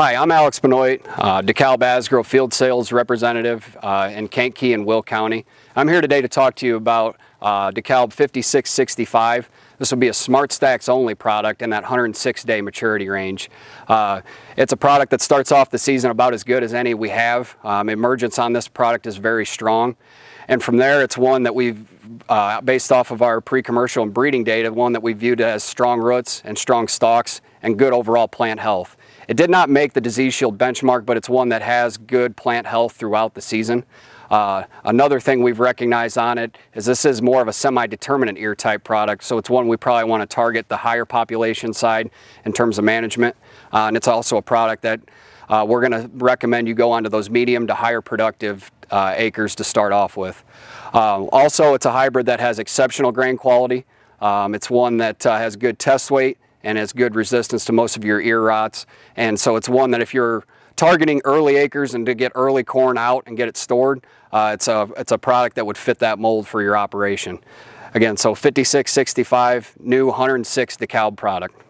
Hi, I'm Alex Benoit, uh, DeKalb Asgro Field Sales Representative uh, in Kankakee and Will County. I'm here today to talk to you about uh, DeKalb 5665. This will be a Smart Stacks only product in that 106 day maturity range. Uh, it's a product that starts off the season about as good as any we have. Um, emergence on this product is very strong. And from there, it's one that we've, uh, based off of our pre-commercial and breeding data, one that we viewed as strong roots and strong stalks and good overall plant health. It did not make the disease shield benchmark, but it's one that has good plant health throughout the season. Uh, another thing we've recognized on it is this is more of a semi-determinant ear type product, so it's one we probably want to target the higher population side in terms of management. Uh, and it's also a product that uh, we're going to recommend you go onto those medium to higher productive uh, acres to start off with. Uh, also, it's a hybrid that has exceptional grain quality. Um, it's one that uh, has good test weight and has good resistance to most of your ear rots. And so it's one that if you're targeting early acres and to get early corn out and get it stored, uh, it's, a, it's a product that would fit that mold for your operation. Again, so 5665, new 106 DeKalb product.